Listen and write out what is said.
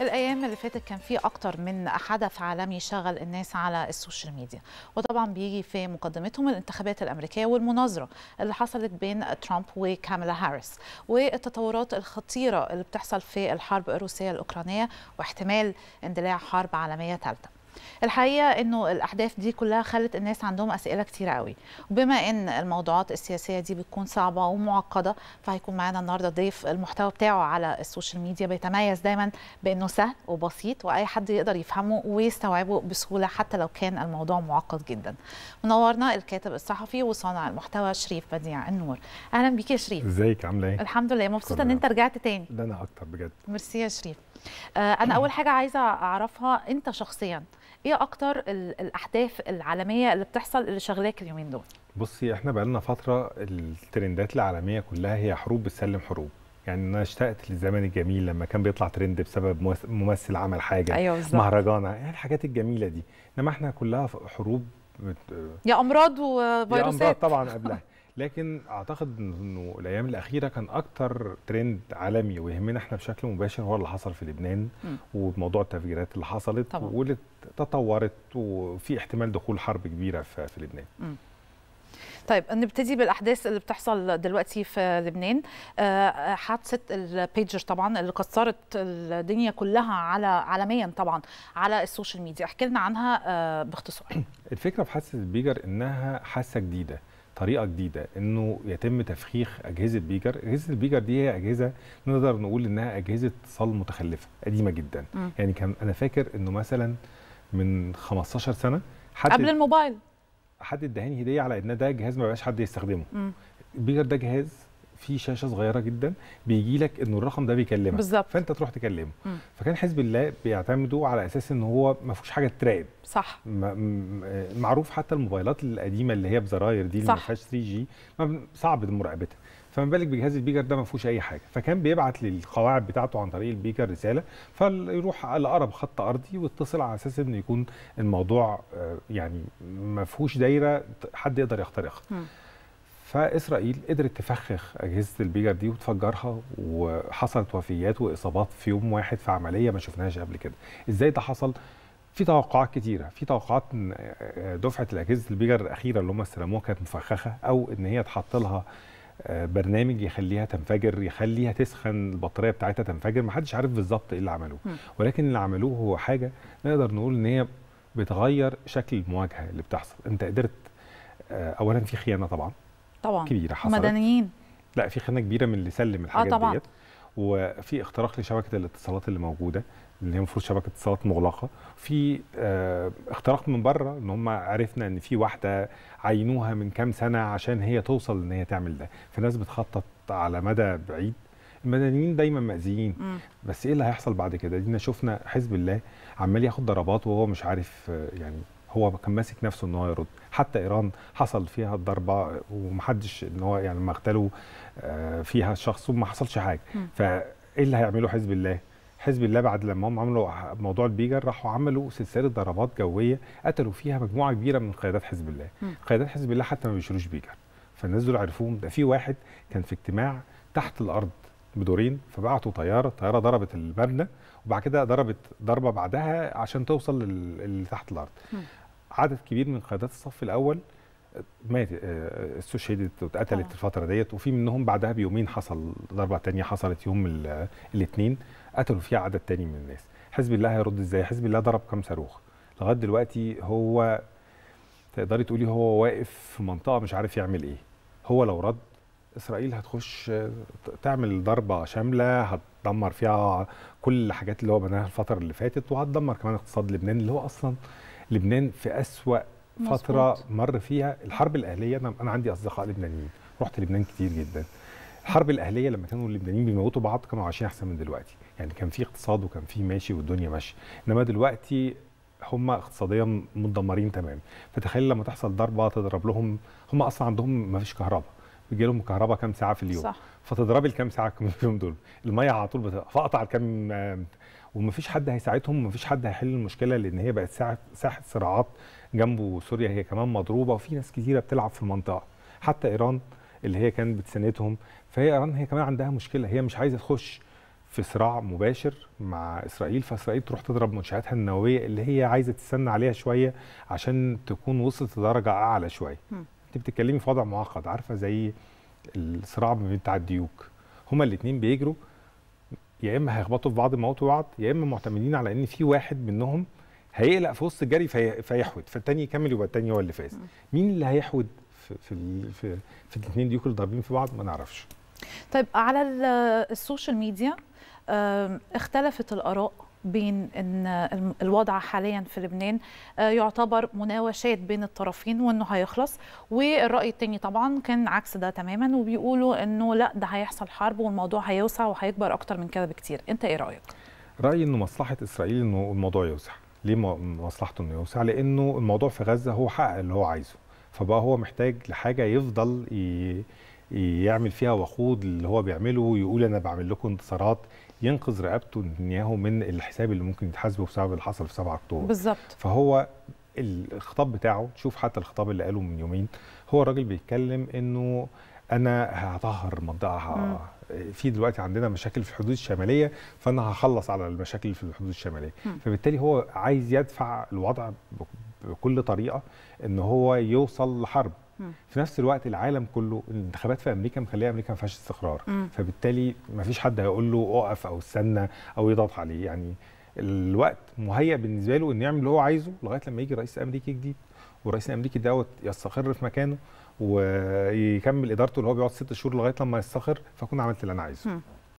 الايام اللي فاتت كان في اكتر من حدث عالمي شغل الناس على السوشيال ميديا وطبعا بيجي في مقدمتهم الانتخابات الامريكيه والمناظره اللي حصلت بين ترامب وكاميلا هاريس والتطورات الخطيره اللي بتحصل في الحرب الروسيه الاوكرانيه واحتمال اندلاع حرب عالميه ثالثه الحقيقه انه الاحداث دي كلها خلت الناس عندهم اسئله كتير قوي وبما ان الموضوعات السياسيه دي بتكون صعبه ومعقده فهيكون معانا النهارده ضيف المحتوى بتاعه على السوشيال ميديا بيتميز دايما بانه سهل وبسيط واي حد يقدر يفهمه ويستوعبه بسهوله حتى لو كان الموضوع معقد جدا منورنا الكاتب الصحفي وصانع المحتوى شريف بديع النور اهلا بيك يا شريف ازيك عامله ايه الحمد لله مبسوطه ان انت رجعت تاني ده انا اكتر بجد ميرسي يا شريف آه انا اول حاجه عايزه اعرفها انت شخصيا ايه اكتر الاحداث العالميه اللي بتحصل اللي شغلاك اليومين دول بصي احنا بقالنا فتره الترندات العالميه كلها هي حروب بتسلم حروب يعني انا اشتقت للزمن الجميل لما كان بيطلع ترند بسبب ممثل عمل حاجه أيوة مهرجانه يعني الحاجات الجميله دي انما احنا كلها حروب يا امراض وفيروسات يا امراض طبعا قبلها لكن اعتقد انه الايام الاخيره كان اكتر ترند عالمي ويهمنا احنا بشكل مباشر هو اللي حصل في لبنان وموضوع التفجيرات اللي حصلت طبعا. واللي تطورت وفي احتمال دخول حرب كبيره في لبنان م. طيب نبتدي بالاحداث اللي بتحصل دلوقتي في لبنان آه، حادثه البيجر طبعا اللي كسرت الدنيا كلها على عالميا طبعا على السوشيال ميديا احكي لنا عنها آه، باختصار الفكره في حادثه البيجر انها حادثه جديده طريقه جديده انه يتم تفخيخ اجهزه بيجر اجهزه البيجر دي هي اجهزه نقدر نقول انها اجهزه اتصال متخلفه قديمه جدا م. يعني كان انا فاكر انه مثلا من 15 سنه حد قبل الموبايل حد اداني هديه على ان ده جهاز ما بقاش حد يستخدمه م. البيجر ده جهاز في شاشه صغيره جدا بيجي لك انه الرقم ده بيكلمك بالزبط. فانت تروح تكلمه مم. فكان حزب الله بيعتمدوا على اساس ان هو ما فيهوش حاجه تراقب صح معروف حتى الموبايلات القديمه اللي هي بزراير دي اللي ما فيهاش 3 جي صعب مراقبتها فما بالك بجهاز البيكر ده ما فيهوش اي حاجه فكان بيبعت للقواعد بتاعته عن طريق البيكر رساله فيروح لاقرب خط ارضي ويتصل على اساس انه يكون الموضوع آه، يعني ما فيهوش دايره حد يقدر يخترقها فاسرائيل قدرت تفخخ اجهزه البيجر دي وتفجرها وحصلت وفيات واصابات في يوم واحد في عمليه ما شفناهاش قبل كده ازاي ده حصل في توقعات كتيره في توقعات ان آه، دفعه الاجهزه البيجر الاخيره اللي هم استلموها كانت مفخخه او ان هي اتحط لها آه، برنامج يخليها تنفجر يخليها تسخن البطاريه بتاعتها تنفجر ما حدش عارف بالظبط ايه اللي عملوه ولكن اللي عملوه هو حاجه نقدر نقول ان هي بتغير شكل المواجهه اللي بتحصل انت قدرت آه، اولا في خيانه طبعا طبعا كبيره حصلت مدنيين لا في خانه كبيره من اللي سلم آه، الحاجات آه طبعا. ديت وفي اختراق لشبكه الاتصالات اللي موجوده اللي هي المفروض شبكه اتصالات مغلقه في اه اختراق من بره ان هم عرفنا ان في واحده عينوها من كام سنه عشان هي توصل ان هي تعمل ده فالناس بتخطط على مدى بعيد المدنيين دايما مأذيين بس ايه اللي هيحصل بعد كده دينا شفنا حزب الله عمال ياخد ضربات وهو مش عارف آه، يعني هو كان ماسك نفسه ان هو يرد حتى ايران حصل فيها الضربه ومحدش ان هو يعني لما اغتالوا آه، فيها الشخص وما حصلش حاجه فايه اللي هيعمله حزب الله حزب الله بعد لما هم عملوا موضوع البيجر راحوا عملوا سلسله ضربات جويه قتلوا فيها مجموعه كبيره من قيادات حزب الله قيادات حزب الله حتى ما بيشيلوش بيجر فالناس دول عرفوهم ده في واحد كان في اجتماع تحت الارض بدورين فبعتوا طياره الطياره ضربت المبنى وبعد كده ضربت ضربه بعدها عشان توصل اللي تحت الارض عدد كبير من قيادات الصف الاول مات استشهدت واتقتلت آه. الفتره ديت وفي منهم بعدها بيومين حصل ضربه ثانيه حصلت يوم الاثنين قتلوا فيها عدد ثاني من الناس حزب الله هيرد ازاي حزب الله ضرب كام صاروخ لغايه دلوقتي هو تقدري تقولي هو واقف في منطقه مش عارف يعمل ايه هو لو رد اسرائيل هتخش تعمل ضربه شامله هتدمر فيها كل الحاجات اللي هو بناها الفتره اللي فاتت وهتدمر كمان اقتصاد لبنان اللي هو اصلا لبنان في أسوأ فترة مزبوط. مر فيها الحرب الأهلية أنا عندي أصدقاء لبنانيين رحت لبنان كتير جدا الحرب الأهلية لما كانوا اللبنانيين بيموتوا بعض كانوا عايشين أحسن من دلوقتي يعني كان في اقتصاد وكان في ماشي والدنيا ماشية إنما دلوقتي هم اقتصاديا مدمرين تمام فتخيل لما تحصل ضربة تضرب لهم هم أصلا عندهم ما فيش كهرباء بيجي لهم كهرباء كام ساعه في اليوم صح. فتضربي الكام ساعه في اليوم دول الميه على طول بتقطع الكام ومفيش حد هيساعدهم ومفيش حد هيحل المشكله لان هي بقت ساحه صراعات جنبه سوريا هي كمان مضروبه وفي ناس كثيره بتلعب في المنطقه حتى ايران اللي هي كانت بتساندهم فهي ايران هي كمان عندها مشكله هي مش عايزه تخش في صراع مباشر مع اسرائيل فاسرائيل تروح تضرب منشاتها النوويه اللي هي عايزه تستنى عليها شويه عشان تكون وصلت لدرجه اعلى شويه. انت بتتكلمي في وضع معقد عارفه زي الصراع بتاع الديوك هما الاثنين بيجروا يا اما هيخبطوا في بعض موت بعض يا اما معتمدين على ان في واحد منهم هيقلق في وسط الجري في فيحود فالتاني يكمل يبقى التاني هو اللي فاز مين اللي هيحود في في في, الاثنين دي كل ضاربين في بعض ما نعرفش طيب على السوشيال ميديا اختلفت الاراء بين ان الوضع حاليا في لبنان آه، يعتبر مناوشات بين الطرفين وانه هيخلص والراي الثاني طبعا كان عكس ده تماما وبيقولوا انه لا ده هيحصل حرب والموضوع هيوسع وهيكبر اكتر من كده بكتير انت ايه رايك رايي انه مصلحه اسرائيل انه الموضوع يوسع ليه مصلحته انه يوسع لانه الموضوع في غزه هو حقق اللي هو عايزه فبقى هو محتاج لحاجه يفضل ي... يعمل فيها وخوض اللي هو بيعمله ويقول انا بعمل لكم انتصارات ينقذ رقبته نتنياهو من الحساب اللي ممكن يتحاسبه بسبب اللي حصل في 7 اكتوبر بالظبط فهو الخطاب بتاعه تشوف حتى الخطاب اللي قاله من يومين هو الراجل بيتكلم انه انا هطهر المنطقه في دلوقتي عندنا مشاكل في الحدود الشماليه فانا هخلص على المشاكل في الحدود الشماليه م. فبالتالي هو عايز يدفع الوضع بكل طريقه ان هو يوصل لحرب في نفس الوقت العالم كله الانتخابات في امريكا مخليه امريكا ما فيهاش استقرار فبالتالي ما فيش حد هيقول له اقف او استنى او يضغط عليه يعني الوقت مهيأ بالنسبه له انه يعمل اللي هو عايزه لغايه لما يجي رئيس امريكي جديد والرئيس الامريكي دوت يستقر في مكانه ويكمل ادارته اللي هو بيقعد ست شهور لغايه لما يستقر فاكون عملت اللي انا عايزه